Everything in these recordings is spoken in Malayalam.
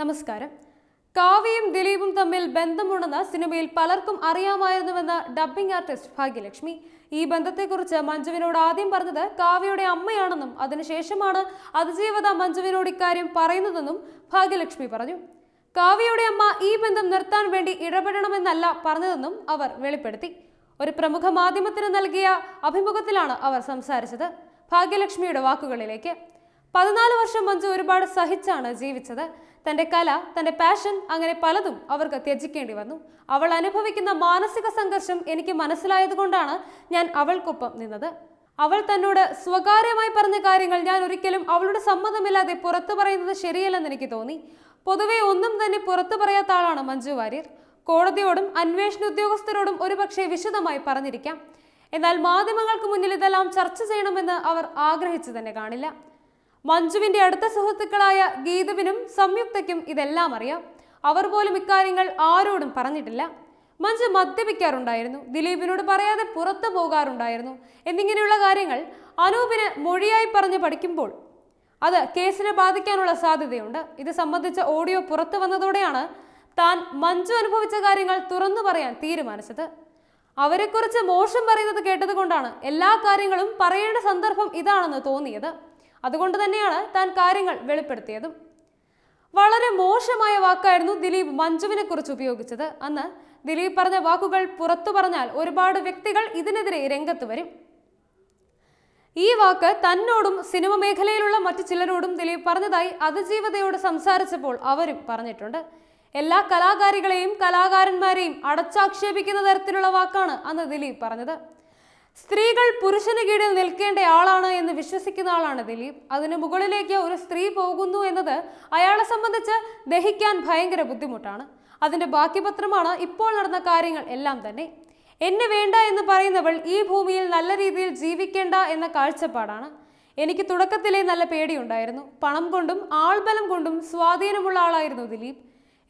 നമസ്കാരം കാവ്യയും ദിലീപും തമ്മിൽ ബന്ധമുണ്ടെന്ന് സിനിമയിൽ പലർക്കും അറിയാമായിരുന്നുവെന്ന് ഡബ്ബിംഗ് ആർട്ടിസ്റ്റ് ഭാഗ്യലക്ഷ്മി ഈ ബന്ധത്തെക്കുറിച്ച് മഞ്ജുവിനോട് ആദ്യം പറഞ്ഞത് കാവ്യയുടെ അമ്മയാണെന്നും അതിനുശേഷമാണ് അതിജീവത മഞ്ജുവിനോട് ഇക്കാര്യം പറയുന്നതെന്നും ഭാഗ്യലക്ഷ്മി പറഞ്ഞു കാവ്യയുടെ അമ്മ ഈ ബന്ധം നിർത്താൻ വേണ്ടി ഇടപെടണമെന്നല്ല പറഞ്ഞതെന്നും അവർ വെളിപ്പെടുത്തി ഒരു പ്രമുഖ മാധ്യമത്തിന് നൽകിയ അഭിമുഖത്തിലാണ് അവർ സംസാരിച്ചത് ഭാഗ്യലക്ഷ്മിയുടെ വാക്കുകളിലേക്ക് പതിനാല് വർഷം മഞ്ജു ഒരുപാട് സഹിച്ചാണ് ജീവിച്ചത് തൻ്റെ കല തൻ്റെ പാഷൻ അങ്ങനെ പലതും അവർക്ക് ത്യജിക്കേണ്ടി വന്നു അവൾ അനുഭവിക്കുന്ന മാനസിക സംഘർഷം എനിക്ക് മനസ്സിലായതുകൊണ്ടാണ് ഞാൻ അവൾക്കൊപ്പം നിന്നത് അവൾ തന്നോട് സ്വകാര്യമായി പറഞ്ഞ കാര്യങ്ങൾ ഞാൻ ഒരിക്കലും അവളുടെ സമ്മതമില്ലാതെ പുറത്തു പറയുന്നത് ശരിയല്ലെന്ന് എനിക്ക് തോന്നി പൊതുവെ ഒന്നും തന്നെ പുറത്തു പറയാത്ത ആളാണ് മഞ്ജു വാര്യർ കോടതിയോടും അന്വേഷണ ഉദ്യോഗസ്ഥരോടും ഒരുപക്ഷെ വിശദമായി പറഞ്ഞിരിക്കാം എന്നാൽ മാധ്യമങ്ങൾക്ക് മുന്നിൽ ഇതെല്ലാം ചർച്ച ചെയ്യണമെന്ന് അവർ ആഗ്രഹിച്ചു തന്നെ കാണില്ല മഞ്ജുവിന്റെ അടുത്ത സുഹൃത്തുക്കളായ ഗീതുവിനും സംയുക്തയ്ക്കും ഇതെല്ലാം അറിയാം അവർ പോലും ഇക്കാര്യങ്ങൾ ആരോടും പറഞ്ഞിട്ടില്ല മഞ്ജു മദ്യപിക്കാറുണ്ടായിരുന്നു ദിലീപിനോട് പറയാതെ പുറത്തു പോകാറുണ്ടായിരുന്നു എന്നിങ്ങനെയുള്ള കാര്യങ്ങൾ അനൂപിന് മൊഴിയായി പറഞ്ഞ് പഠിക്കുമ്പോൾ അത് കേസിനെ ബാധിക്കാനുള്ള സാധ്യതയുണ്ട് ഇത് സംബന്ധിച്ച ഓഡിയോ പുറത്തു വന്നതോടെയാണ് താൻ മഞ്ജു അനുഭവിച്ച കാര്യങ്ങൾ തുറന്നു പറയാൻ തീരുമാനിച്ചത് അവരെക്കുറിച്ച് മോശം പറയുന്നത് കേട്ടതുകൊണ്ടാണ് എല്ലാ കാര്യങ്ങളും പറയേണ്ട സന്ദർഭം ഇതാണെന്ന് തോന്നിയത് അതുകൊണ്ട് തന്നെയാണ് താൻ കാര്യങ്ങൾ വെളിപ്പെടുത്തിയതും വളരെ മോശമായ വാക്കായിരുന്നു ദിലീപ് മഞ്ജുവിനെ കുറിച്ച് ഉപയോഗിച്ചത് അന്ന് ദിലീപ് പറഞ്ഞ വാക്കുകൾ പുറത്തു പറഞ്ഞാൽ ഒരുപാട് വ്യക്തികൾ ഇതിനെതിരെ രംഗത്ത് വരും ഈ വാക്ക് തന്നോടും സിനിമ മേഖലയിലുള്ള മറ്റു ചിലരോടും ദിലീപ് പറഞ്ഞതായി അതിജീവതയോട് സംസാരിച്ചപ്പോൾ അവരും പറഞ്ഞിട്ടുണ്ട് എല്ലാ കലാകാരികളെയും കലാകാരന്മാരെയും അടച്ചാക്ഷേപിക്കുന്ന തരത്തിലുള്ള വാക്കാണ് അന്ന് ദിലീപ് പറഞ്ഞത് സ്ത്രീകൾ പുരുഷന് കീഴിൽ നിൽക്കേണ്ട ആളാണ് എന്ന് വിശ്വസിക്കുന്ന ആളാണ് ദിലീപ് അതിന് മുകളിലേക്ക് ഒരു സ്ത്രീ പോകുന്നു എന്നത് അയാളെ സംബന്ധിച്ച് ദഹിക്കാൻ ഭയങ്കര ബുദ്ധിമുട്ടാണ് അതിന്റെ ബാക്കി പത്രമാണ് ഇപ്പോൾ നടന്ന കാര്യങ്ങൾ എല്ലാം തന്നെ എന്നെ വേണ്ട എന്ന് പറയുന്നവൾ ഈ ഭൂമിയിൽ നല്ല രീതിയിൽ ജീവിക്കേണ്ട എന്ന കാഴ്ചപ്പാടാണ് എനിക്ക് തുടക്കത്തിലെ നല്ല പേടിയുണ്ടായിരുന്നു പണം കൊണ്ടും ആൾബലം കൊണ്ടും സ്വാധീനമുള്ള ആളായിരുന്നു ദിലീപ്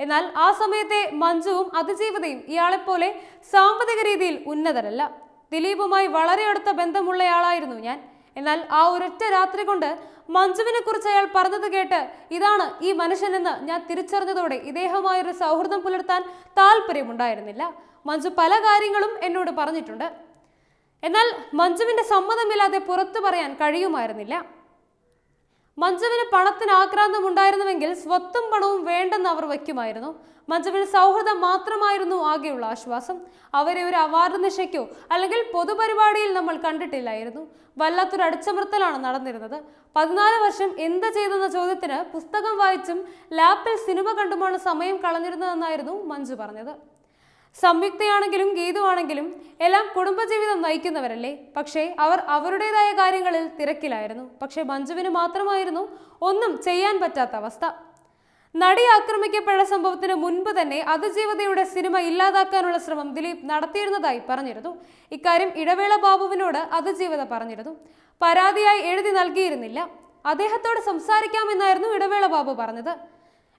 എന്നാൽ ആ സമയത്തെ മഞ്ജുവും അതിജീവതയും ഇയാളെപ്പോലെ സാമ്പത്തിക രീതിയിൽ ഉന്നതരല്ല ദിലീപുമായി വളരെ അടുത്ത ബന്ധമുള്ളയാളായിരുന്നു ഞാൻ എന്നാൽ ആ ഒരൊറ്റ രാത്രി കൊണ്ട് മഞ്ജുവിനെ കുറിച്ച് അയാൾ പറഞ്ഞത് കേട്ട് ഇതാണ് ഈ മനുഷ്യനെന്ന് ഞാൻ തിരിച്ചറിഞ്ഞതോടെ ഇദ്ദേഹമായൊരു സൗഹൃദം പുലർത്താൻ താല്പര്യമുണ്ടായിരുന്നില്ല മഞ്ജു പല കാര്യങ്ങളും എന്നോട് പറഞ്ഞിട്ടുണ്ട് എന്നാൽ മഞ്ജുവിന്റെ സമ്മതമില്ലാതെ പുറത്തു പറയാൻ കഴിയുമായിരുന്നില്ല മഞ്ജുവിന് പണത്തിന് ആക്രാന്തമുണ്ടായിരുന്നുവെങ്കിൽ സ്വത്തും പണവും വേണ്ടെന്ന് അവർ വയ്ക്കുമായിരുന്നു മഞ്ജുവിന് സൗഹൃദം മാത്രമായിരുന്നു ആകെയുള്ള ആശ്വാസം അവരെ ഒരു അവാർഡ് നിശയ്ക്കോ അല്ലെങ്കിൽ പൊതുപരിപാടിയിൽ നമ്മൾ കണ്ടിട്ടില്ലായിരുന്നു വല്ലാത്തൊരു അടിച്ചമർത്തലാണ് നടന്നിരുന്നത് പതിനാല് വർഷം എന്ത് ചെയ്തെന്ന ചോദ്യത്തിന് പുസ്തകം വായിച്ചും ലാപ്പിൽ സിനിമ കണ്ടുമാണ് സമയം കളഞ്ഞിരുന്നതെന്നായിരുന്നു മഞ്ജു പറഞ്ഞത് സംയുക്തയാണെങ്കിലും ഗീതുവാണെങ്കിലും എല്ലാം കുടുംബജീവിതം നയിക്കുന്നവരല്ലേ പക്ഷേ അവർ അവരുടേതായ കാര്യങ്ങളിൽ തിരക്കിലായിരുന്നു പക്ഷേ മഞ്ജുവിന് മാത്രമായിരുന്നു ഒന്നും ചെയ്യാൻ പറ്റാത്ത അവസ്ഥ നടി ആക്രമിക്കപ്പെട്ട സംഭവത്തിന് മുൻപ് തന്നെ അതിജീവതയുടെ സിനിമ ഇല്ലാതാക്കാനുള്ള ശ്രമം ദിലീപ് നടത്തിയിരുന്നതായി പറഞ്ഞിരുന്നു ഇക്കാര്യം ഇടവേള ബാബുവിനോട് അതിജീവത പറഞ്ഞിരുന്നു പരാതിയായി എഴുതി നൽകിയിരുന്നില്ല അദ്ദേഹത്തോട് സംസാരിക്കാമെന്നായിരുന്നു ഇടവേള ബാബു പറഞ്ഞത്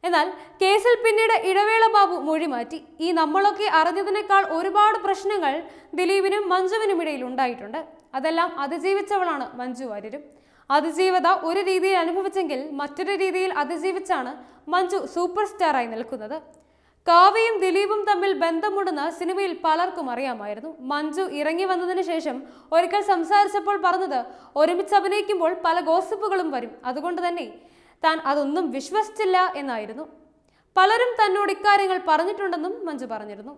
എന്നാൽ കേസിൽ പിന്നീട് ഇടവേള ബാബു മൊഴിമാറ്റി ഈ നമ്മളൊക്കെ അറിഞ്ഞതിനേക്കാൾ ഒരുപാട് പ്രശ്നങ്ങൾ ദിലീപിനും മഞ്ജുവിനും ഇടയിൽ ഉണ്ടായിട്ടുണ്ട് അതെല്ലാം അതിജീവിച്ചവളാണ് മഞ്ജു വാര്യരും അതിജീവത ഒരു രീതിയിൽ അനുഭവിച്ചെങ്കിൽ മറ്റൊരു രീതിയിൽ അതിജീവിച്ചാണ് മഞ്ജു സൂപ്പർ സ്റ്റാറായി നിൽക്കുന്നത് കാവ്യയും ദിലീപും തമ്മിൽ ബന്ധമുണ്ടെന്ന് സിനിമയിൽ പലർക്കും അറിയാമായിരുന്നു മഞ്ജു ഇറങ്ങി വന്നതിന് ശേഷം ഒരിക്കൽ സംസാരിച്ചപ്പോൾ പറഞ്ഞത് ഒരുമിച്ച് അഭിനയിക്കുമ്പോൾ പല ഗോസിപ്പുകളും വരും അതുകൊണ്ട് തന്നെ താൻ അതൊന്നും വിശ്വസിച്ചില്ല എന്നായിരുന്നു പലരും തന്നോട് ഇക്കാര്യങ്ങൾ പറഞ്ഞിട്ടുണ്ടെന്നും മഞ്ജു പറഞ്ഞിരുന്നു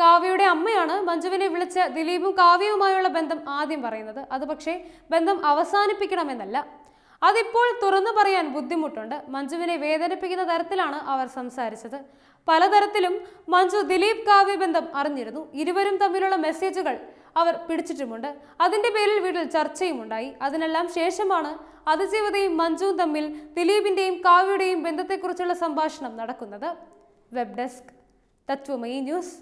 കാവ്യയുടെ അമ്മയാണ് മഞ്ജുവിനെ വിളിച്ച് ദിലീപും കാവ്യവുമായുള്ള ബന്ധം ആദ്യം പറയുന്നത് അത് പക്ഷേ ബന്ധം അവസാനിപ്പിക്കണമെന്നല്ല അതിപ്പോൾ തുറന്നു പറയാൻ ബുദ്ധിമുട്ടുണ്ട് മഞ്ജുവിനെ വേദനിപ്പിക്കുന്ന തരത്തിലാണ് അവർ സംസാരിച്ചത് പലതരത്തിലും മഞ്ജു ദിലീപ് കാവ്യ ബന്ധം അറിഞ്ഞിരുന്നു ഇരുവരും തമ്മിലുള്ള മെസ്സേജുകൾ അവർ പിടിച്ചിട്ടുമുണ്ട് അതിന്റെ പേരിൽ വീട്ടിൽ ചർച്ചയുമുണ്ടായി അതിനെല്ലാം ശേഷമാണ് അതിജീവതയും മഞ്ജുവും തമ്മിൽ ദിലീപിന്റെയും കാവ്യയുടെയും ബന്ധത്തെക്കുറിച്ചുള്ള സംഭാഷണം നടക്കുന്നത് വെബ് ഡെസ്ക് തത്വമയി ന്യൂസ്